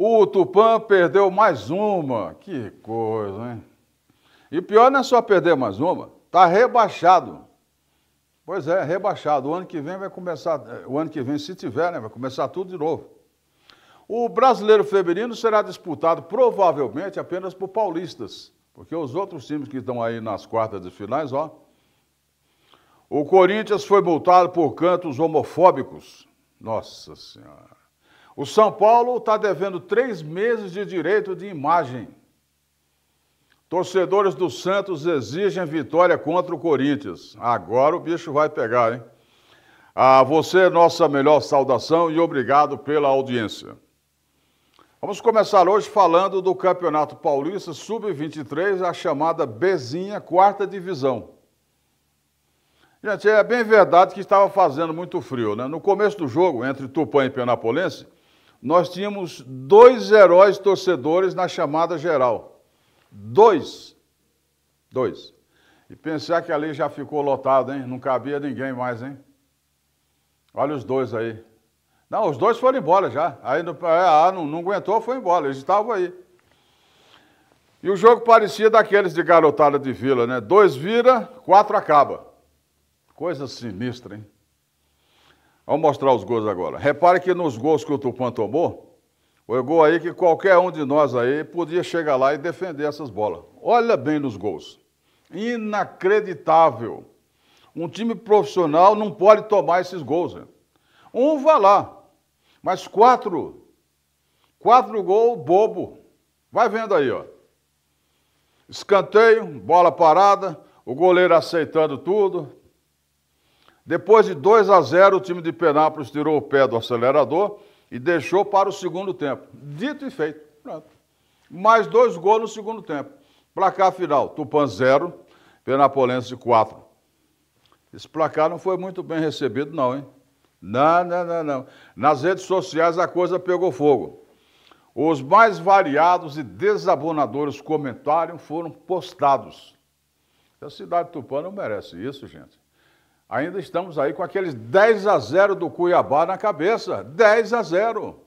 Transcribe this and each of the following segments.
O Tupã perdeu mais uma. Que coisa, hein? E pior não é só perder mais uma, tá rebaixado. Pois é, rebaixado. O ano que vem vai começar, o ano que vem, se tiver, né, vai começar tudo de novo. O brasileiro feminino será disputado provavelmente apenas por paulistas, porque os outros times que estão aí nas quartas de finais, ó. O Corinthians foi multado por cantos homofóbicos. Nossa Senhora. O São Paulo está devendo três meses de direito de imagem. Torcedores do Santos exigem vitória contra o Corinthians. Agora o bicho vai pegar, hein? A ah, você, nossa melhor saudação e obrigado pela audiência. Vamos começar hoje falando do Campeonato Paulista Sub-23, a chamada Bezinha Quarta Divisão. Gente, é bem verdade que estava fazendo muito frio, né? No começo do jogo, entre Tupã e Penapolense, nós tínhamos dois heróis torcedores na chamada geral. Dois. Dois. E pensar que ali já ficou lotado, hein? Não cabia ninguém mais, hein? Olha os dois aí. Não, os dois foram embora já. Aí no, é, ah, não, não aguentou, foi embora. Eles estavam aí. E o jogo parecia daqueles de garotada de vila, né? Dois vira, quatro acaba. Coisa sinistra, hein? Vamos mostrar os gols agora. Repare que nos gols que o Tupã tomou, o gol aí que qualquer um de nós aí podia chegar lá e defender essas bolas. Olha bem nos gols. Inacreditável. Um time profissional não pode tomar esses gols. Né? Um vai lá, mas quatro. Quatro gols bobo. Vai vendo aí, ó. Escanteio, bola parada, o goleiro aceitando tudo, depois de 2 a 0, o time de Penápolis tirou o pé do acelerador e deixou para o segundo tempo. Dito e feito. Pronto. Mais dois gols no segundo tempo. Placar final: Tupan 0, Penapolense 4. Esse placar não foi muito bem recebido, não, hein? Não, não, não, não. Nas redes sociais a coisa pegou fogo. Os mais variados e desabonadores comentários foram postados. A cidade de Tupã não merece isso, gente ainda estamos aí com aqueles 10 a 0 do Cuiabá na cabeça. 10 a 0.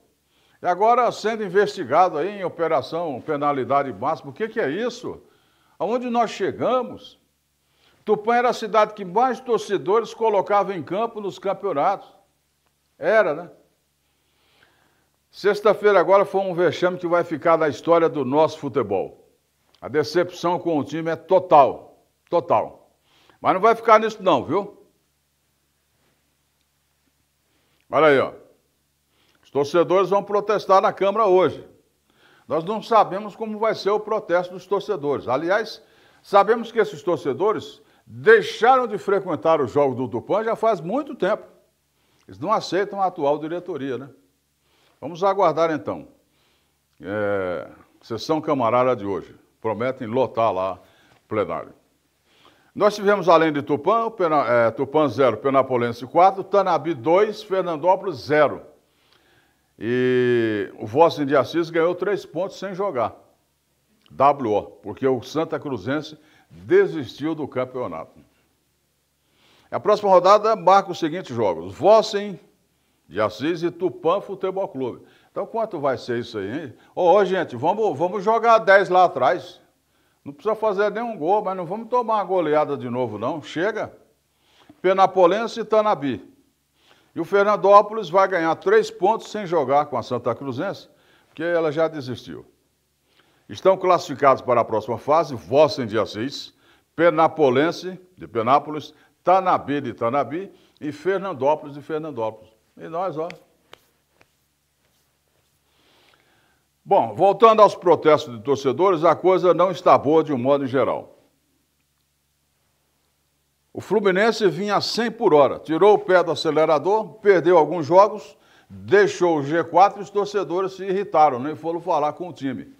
E agora sendo investigado aí em operação penalidade máxima, o que, que é isso? Aonde nós chegamos? Tupã era a cidade que mais torcedores colocava em campo nos campeonatos. Era, né? Sexta-feira agora foi um vexame que vai ficar na história do nosso futebol. A decepção com o time é total, total. Mas não vai ficar nisso não, viu? Olha aí, ó. Os torcedores vão protestar na Câmara hoje. Nós não sabemos como vai ser o protesto dos torcedores. Aliás, sabemos que esses torcedores deixaram de frequentar o jogo do Tupan já faz muito tempo. Eles não aceitam a atual diretoria, né? Vamos aguardar então. É... sessão camarada de hoje. Prometem lotar lá o plenário. Nós tivemos, além de Tupã, Pena, é, Tupã 0, Penapolense 4, Tanabi 2, Fernandópolis 0. E o Vossen de Assis ganhou 3 pontos sem jogar. WO, porque o Santa Cruzense desistiu do campeonato. A próxima rodada marca os seguintes jogos: Vossen de Assis e Tupã Futebol Clube. Então, quanto vai ser isso aí, hein? Ô, oh, gente, vamos, vamos jogar 10 lá atrás. Não precisa fazer nenhum gol, mas não vamos tomar uma goleada de novo, não. Chega. Penapolense e Tanabi. E o Fernandópolis vai ganhar três pontos sem jogar com a Santa Cruzense, porque ela já desistiu. Estão classificados para a próxima fase, Vossen de Assis, Penapolense de Penápolis, Tanabi de Tanabi e Fernandópolis de Fernandópolis. E nós, ó, Bom, voltando aos protestos de torcedores, a coisa não está boa de um modo geral. O Fluminense vinha a 100 por hora, tirou o pé do acelerador, perdeu alguns jogos, deixou o G4 e os torcedores se irritaram, nem foram falar com o time.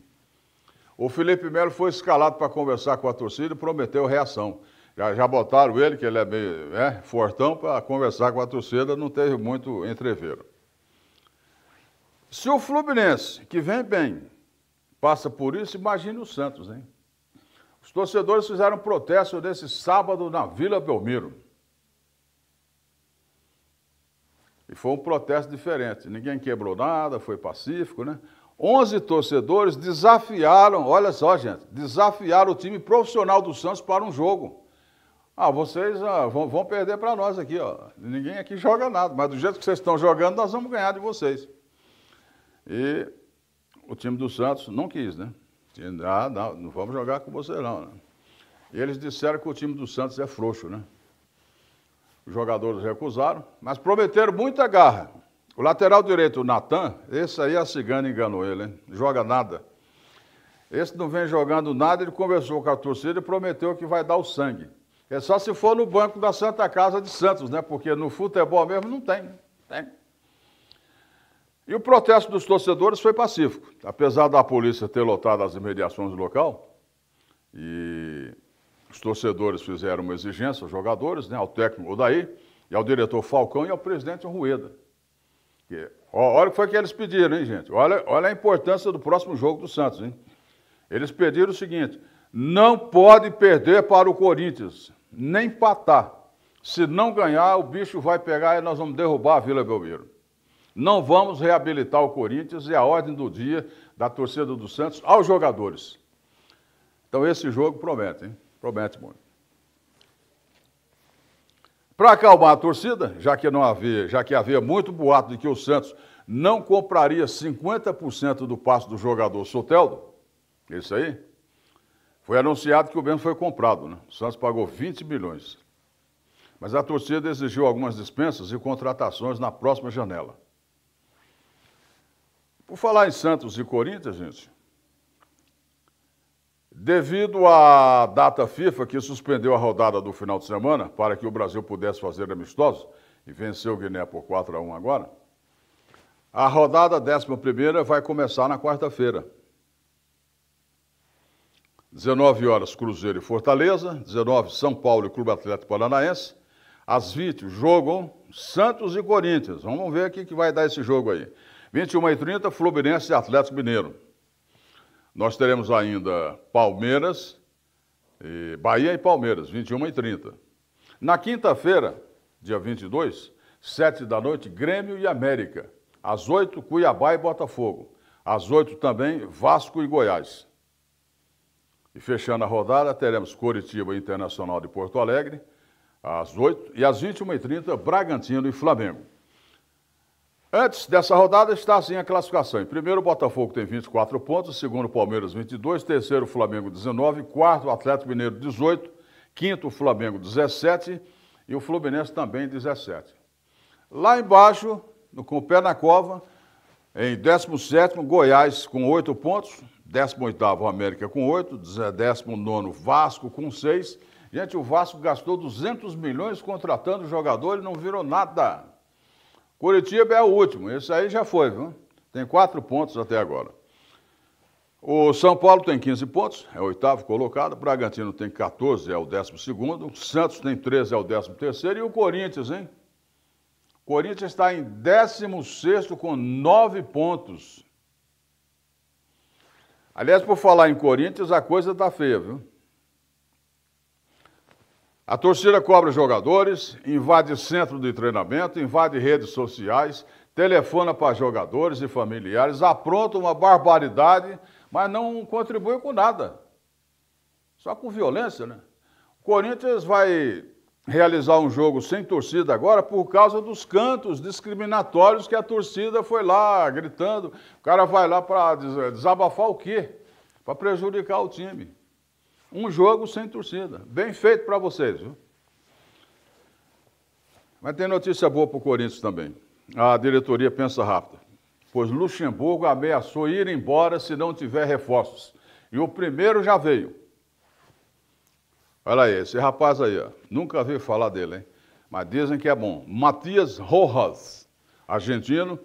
O Felipe Melo foi escalado para conversar com a torcida e prometeu reação. Já, já botaram ele, que ele é meio né, fortão, para conversar com a torcida, não teve muito entreveiro. Se o Fluminense, que vem bem, passa por isso, imagine o Santos, hein? Os torcedores fizeram um protesto nesse sábado na Vila Belmiro. E foi um protesto diferente. Ninguém quebrou nada, foi pacífico, né? 11 torcedores desafiaram, olha só, gente, desafiaram o time profissional do Santos para um jogo. Ah, vocês ah, vão, vão perder para nós aqui, ó. Ninguém aqui joga nada, mas do jeito que vocês estão jogando, nós vamos ganhar de vocês. E o time do Santos não quis, né? Ah, não, não vamos jogar com você não. Né? E eles disseram que o time do Santos é frouxo, né? Os jogadores recusaram, mas prometeram muita garra. O lateral direito, o Natan, esse aí a cigana enganou ele, hein? Joga nada. Esse não vem jogando nada, ele conversou com a torcida e prometeu que vai dar o sangue. É só se for no banco da Santa Casa de Santos, né? Porque no futebol mesmo não tem. Né? Tem. E o protesto dos torcedores foi pacífico. Apesar da polícia ter lotado as imediações do local, e os torcedores fizeram uma exigência aos jogadores, né, ao técnico Odaí, e ao diretor Falcão e ao presidente Rueda. Que, ó, olha o que foi que eles pediram, hein, gente? Olha, olha a importância do próximo jogo do Santos, hein? Eles pediram o seguinte: não pode perder para o Corinthians, nem empatar. Se não ganhar, o bicho vai pegar e nós vamos derrubar a Vila Belmiro. Não vamos reabilitar o Corinthians e a ordem do dia da torcida do Santos aos jogadores. Então esse jogo promete, hein? Promete muito. Para acalmar a torcida, já que não havia, já que havia muito boato de que o Santos não compraria 50% do passo do jogador Soteldo, isso aí, foi anunciado que o bem foi comprado, né? O Santos pagou 20 milhões. Mas a torcida exigiu algumas dispensas e contratações na próxima janela. Por falar em Santos e Corinthians, gente, devido à data FIFA que suspendeu a rodada do final de semana para que o Brasil pudesse fazer amistosos e venceu o Guiné por 4 a 1 agora, a rodada 11 vai começar na quarta-feira. 19 horas, Cruzeiro e Fortaleza. 19, São Paulo e Clube Atlético Paranaense. Às 20, jogam Santos e Corinthians. Vamos ver o que vai dar esse jogo aí. 21h30, Fluminense e Atlético Mineiro. Nós teremos ainda Palmeiras, e Bahia e Palmeiras, 21h30. Na quinta-feira, dia 22, 7 da noite, Grêmio e América. Às 8, Cuiabá e Botafogo. Às 8 também, Vasco e Goiás. E fechando a rodada, teremos Curitiba Internacional de Porto Alegre, às 8 e às 21h30, Bragantino e Flamengo. Antes dessa rodada está assim a classificação. Em primeiro, o Botafogo tem 24 pontos, segundo, o Palmeiras 22, terceiro, o Flamengo 19, quarto, o Atlético Mineiro 18, quinto, o Flamengo 17 e o Fluminense também 17. Lá embaixo, com o pé na cova, em 17, Goiás com 8 pontos, 18, América com 8, 19, Vasco com 6. Gente, o Vasco gastou 200 milhões contratando jogador e não virou nada. Curitiba é o último, esse aí já foi, viu? Tem quatro pontos até agora. O São Paulo tem 15 pontos, é o oitavo colocado. O Bragantino tem 14, é o décimo segundo. O Santos tem 13, é o décimo terceiro. E o Corinthians, hein? O Corinthians está em décimo sexto com nove pontos. Aliás, por falar em Corinthians, a coisa está feia, viu? A torcida cobra jogadores, invade centro de treinamento, invade redes sociais, telefona para jogadores e familiares, apronta uma barbaridade, mas não contribui com nada. Só com violência, né? O Corinthians vai realizar um jogo sem torcida agora por causa dos cantos discriminatórios que a torcida foi lá gritando. O cara vai lá para desabafar o quê? Para prejudicar o time. Um jogo sem torcida. Bem feito para vocês, viu? Mas tem notícia boa para o Corinthians também. A diretoria pensa rápido. Pois Luxemburgo ameaçou ir embora se não tiver reforços. E o primeiro já veio. Olha aí, esse rapaz aí, ó. Nunca vi falar dele, hein? Mas dizem que é bom. Matias Rojas, argentino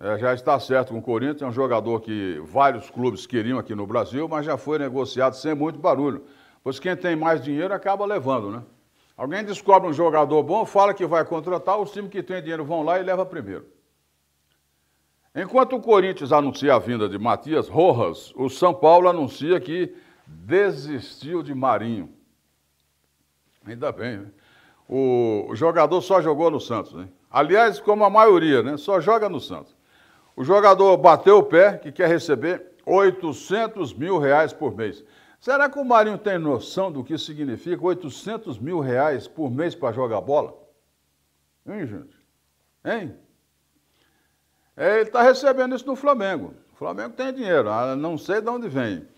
é, já está certo com o Corinthians, é um jogador que vários clubes queriam aqui no Brasil, mas já foi negociado sem muito barulho. Pois quem tem mais dinheiro acaba levando, né? Alguém descobre um jogador bom, fala que vai contratar, os times que têm dinheiro vão lá e leva primeiro. Enquanto o Corinthians anuncia a vinda de Matias Rojas, o São Paulo anuncia que desistiu de Marinho. Ainda bem, né? O jogador só jogou no Santos, né? Aliás, como a maioria, né? Só joga no Santos. O jogador bateu o pé que quer receber 800 mil reais por mês. Será que o Marinho tem noção do que significa 800 mil reais por mês para jogar bola? Hein, gente? Hein? É, ele está recebendo isso no Flamengo. O Flamengo tem dinheiro, ah, não sei de onde vem.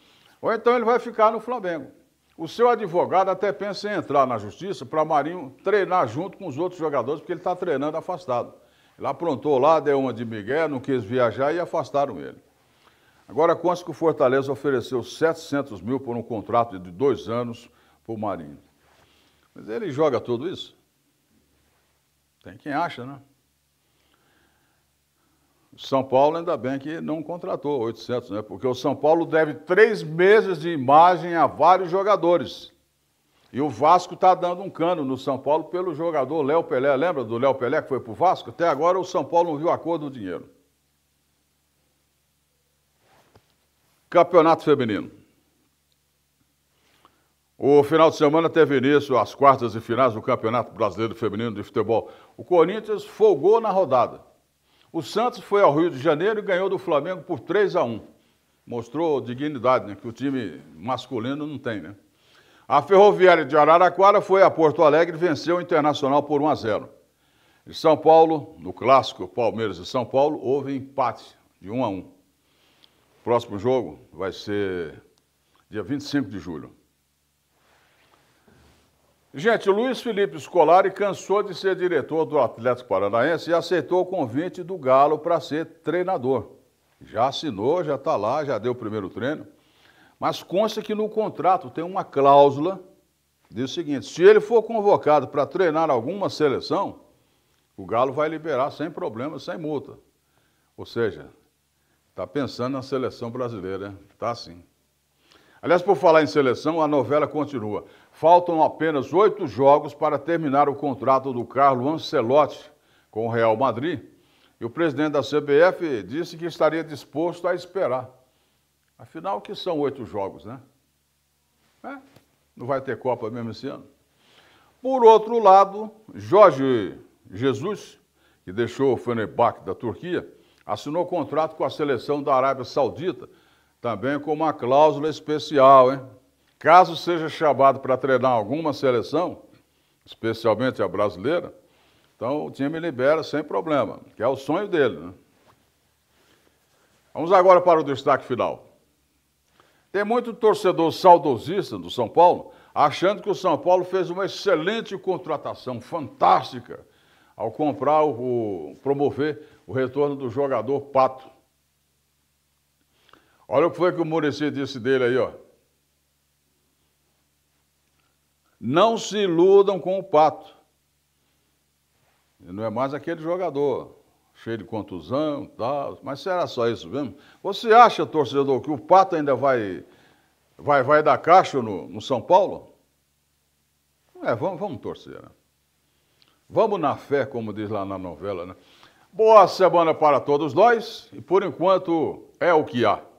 Ou então ele vai ficar no Flamengo. O seu advogado até pensa em entrar na justiça para Marinho treinar junto com os outros jogadores, porque ele está treinando afastado. Ele aprontou lá, deu uma de Miguel, não quis viajar e afastaram ele. Agora, consta que o Fortaleza ofereceu 700 mil por um contrato de dois anos para o Marinho. Mas ele joga tudo isso? Tem quem acha, né? São Paulo ainda bem que não contratou 800, né? Porque o São Paulo deve três meses de imagem a vários jogadores. E o Vasco está dando um cano no São Paulo pelo jogador Léo Pelé. Lembra do Léo Pelé que foi para o Vasco? Até agora o São Paulo não viu a cor do dinheiro. Campeonato Feminino. O final de semana teve início as quartas e finais do Campeonato Brasileiro Feminino de Futebol. O Corinthians folgou na rodada. O Santos foi ao Rio de Janeiro e ganhou do Flamengo por 3 a 1. Mostrou dignidade, né? que o time masculino não tem, né? A Ferroviária de Araraquara foi a Porto Alegre e venceu o Internacional por 1 a 0. Em São Paulo, no clássico Palmeiras e São Paulo, houve empate de 1 a 1. O próximo jogo vai ser dia 25 de julho. Gente, Luiz Felipe Scolari cansou de ser diretor do Atlético Paranaense e aceitou o convite do Galo para ser treinador. Já assinou, já está lá, já deu o primeiro treino. Mas consta que no contrato tem uma cláusula diz o seguinte: se ele for convocado para treinar alguma seleção, o Galo vai liberar sem problema, sem multa. Ou seja, está pensando na seleção brasileira, está sim. Aliás, por falar em seleção, a novela continua. Faltam apenas oito jogos para terminar o contrato do Carlo Ancelotti com o Real Madrid. E o presidente da CBF disse que estaria disposto a esperar. Afinal, o que são oito jogos, né? É? Não vai ter Copa mesmo esse ano. Por outro lado, Jorge Jesus, que deixou o Fenerbahçe da Turquia, assinou contrato com a seleção da Arábia Saudita, também com uma cláusula especial, hein? Caso seja chamado para treinar alguma seleção, especialmente a brasileira, então o time libera sem problema, que é o sonho dele. Né? Vamos agora para o destaque final. Tem muito torcedor saudosista do São Paulo achando que o São Paulo fez uma excelente contratação, fantástica, ao comprar, o, promover o retorno do jogador Pato. Olha o que foi que o Murici disse dele aí, ó. Não se iludam com o Pato. Ele não é mais aquele jogador cheio de contusão tal. Mas será só isso mesmo? Você acha, torcedor, que o Pato ainda vai vai, vai dar caixa no, no São Paulo? É, vamos, vamos torcer. Né? Vamos na fé, como diz lá na novela, né? Boa semana para todos nós e por enquanto é o que há.